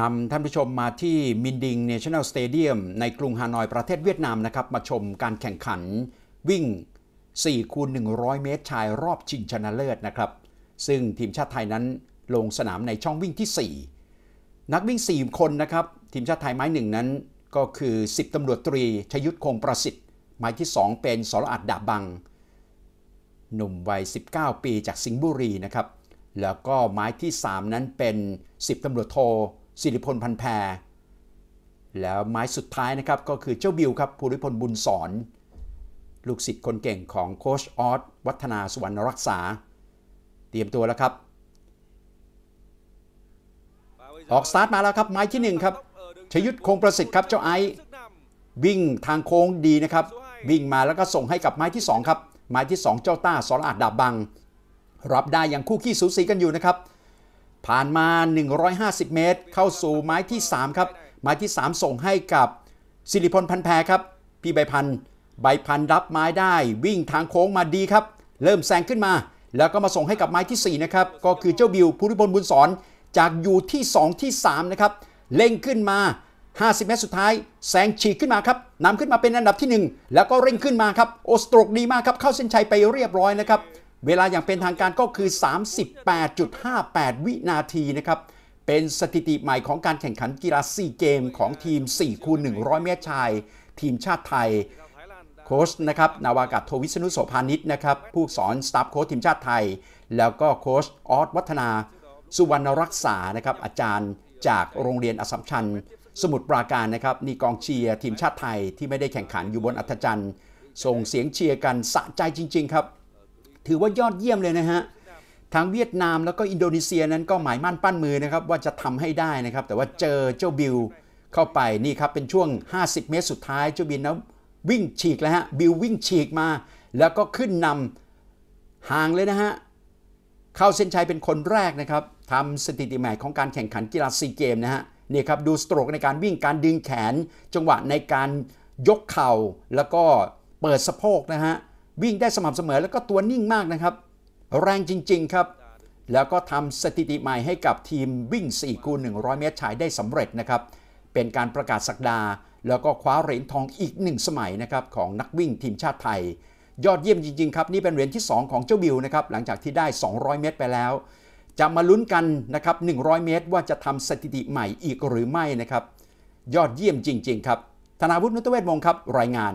นำท่านผู้ชมมาที่มินดิงเนชั่นแนลสเตเดียมในกรุงฮานอยประเทศเวียดนามนะครับ มาชมการแข่งขันวิ่ง4คูณ100เมตรชายรอบชิงชนะเลิศนะครับ ซึ่งทีมชาติไทยนั้นลงสนามในช่องวิ่งที่ 4 นักวิ่ง 4 คนนะครับ ทีมชาติไทยไม้หนึ่งนั้นก็คือ10ตำรวจตรีชยุทธคงประสิทธิ์ไม้ที่ 2 เป็นสรอัดดาบัง หนุ่มวัย 19 ปีจากสิงห์บุรีนะครับแล้วก็ไม้ที่ 3 นั้นเป็น10ตำรวจโทสิริพลพันแพรแล้วไม้สุดท้ายนะครับก็คือเจ้าบิวครับภูริพลบุญสอนลูกศิษย์คนเก่งของโคชออสวัฒนาสุวรรณรักษา เตรียมตัวแล้วครับ ออกสตาร์ทมาแล้วครับไม้ที่1ครับชยุทธคงประสิทธิ์ครับ เจ้าไอวิ่งทางโค้งดีนะครับ วิ่งมาแล้วก็ส่งให้กับไม้ที่2ครับ ไม้ที่ 2 เจ้าต้าสอนอาจดาบบังรับได้อย่างคู่ขี้สูสีกันอยู่นะครับผ่านมา 150 เมตร เข้าสู่ไม้ที่3ครับ ไม้ที่ 3 ส่งให้กับสิริพลพันแพรครับ พี่ใบพันใบพันรับไม้ได้ วิ่งทางโค้งมาดีครับ เริ่มแซงขึ้นมา แล้วก็มาส่งให้กับไม้ที่4นะครับ ก็คือเจ้าบิว ภูริพลบุญสอน จากอยู่ที่ 2 ที่ 3 นะครับ เร่งขึ้นมา 50 เมตร สุดท้ายแซงฉีกขึ้นมาครับนำขึ้นมาเป็นอันดับที่ 1 แล้วก็เร่งขึ้นมาครับ โอสตรกดีมากครับ เข้าเส้นชัยไปเรียบร้อยนะครับเวลาอย่างเป็นทางการก็คือ 38.58 วินาทีนะครับ เป็นสถิติใหม่ของการแข่งขันกีฬาซีเกม ของทีม4คูณ100 เมตรชาย ทีมชาติไทยโค้ชนะครับนาวากาศโทวิชนุโสภานิชนะครับ ผู้สอนสตาฟโค้ชทีมชาติไทย แล้วก็โค้ชออสวัฒนา สุวรรณรักษานะครับอาจารย์จากโรงเรียนอสัมชัญ สมุทรปราการนะครับ นี่กองเชียร์ทีมชาติไทยที่ไม่ได้แข่งขันอยู่บนอัธจันทร์ส่งเสียงเชียร์กันสะใจจริง ๆครับถือว่ายอดเยี่ยมเลยนะฮะทางเวียดนามแล้วก็อินโดนีเซียนั้นก็หมายมั่นปั้นมือนะครับ ว่าจะทำให้ได้นะครับ แต่ว่าเจอเจ้าบิลเข้าไปนี่ครับเป็นช่วง 50 เมตรสุดท้ายเจ้าบิลนะวิ่งฉีกแล้วฮะบิลวิ่งฉีกมา แล้วก็ขึ้นนำห่างเลยนะฮะเข้าเส้นชัยเป็นคนแรกนะครับทำสถิติใหม่ของการแข่งขันกีฬาซีเกมนะฮะนี่ครับดูสโตรกในการวิ่งการดึงแขนจังหวะในการยกเข่าแล้วก็เปิดสะโพกนะฮะวิ่งได้สม่ำเสมอแล้วก็ตัวนิ่งมากนะครับ แรงจริง ๆ ครับ แล้วก็ทำสถิติใหม่ให้กับทีมวิ่ง4คูณ100 เมตรชายได้สำเร็จนะครับเป็นการประกาศสักดาแล้วก็คว้าเหรียญทองอีกหนึ่งสมัยนะครับ ของนักวิ่งทีมชาติไทย ยอดเยี่ยมจริงๆครับนี่เป็นเหรียญที่ 2 ของเจ้าบิวนะครับหลังจากที่ได้ 200 เมตรไปแล้ว จะมาลุ้นกันนะครับ100 เมตรว่าจะทำสถิติใหม่อีกหรือไม่นะครับยอดเยี่ยมจริงๆครับธนาวุฒินุตเวศมงครับ รายงาน